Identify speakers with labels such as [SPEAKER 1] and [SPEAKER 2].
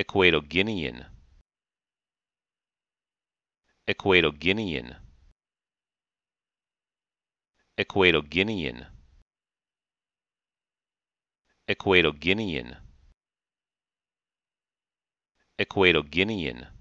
[SPEAKER 1] Equatorial Guinean Equatorial Guinean Equatorial Guinean Equatorial Guinean Equatorial Guinean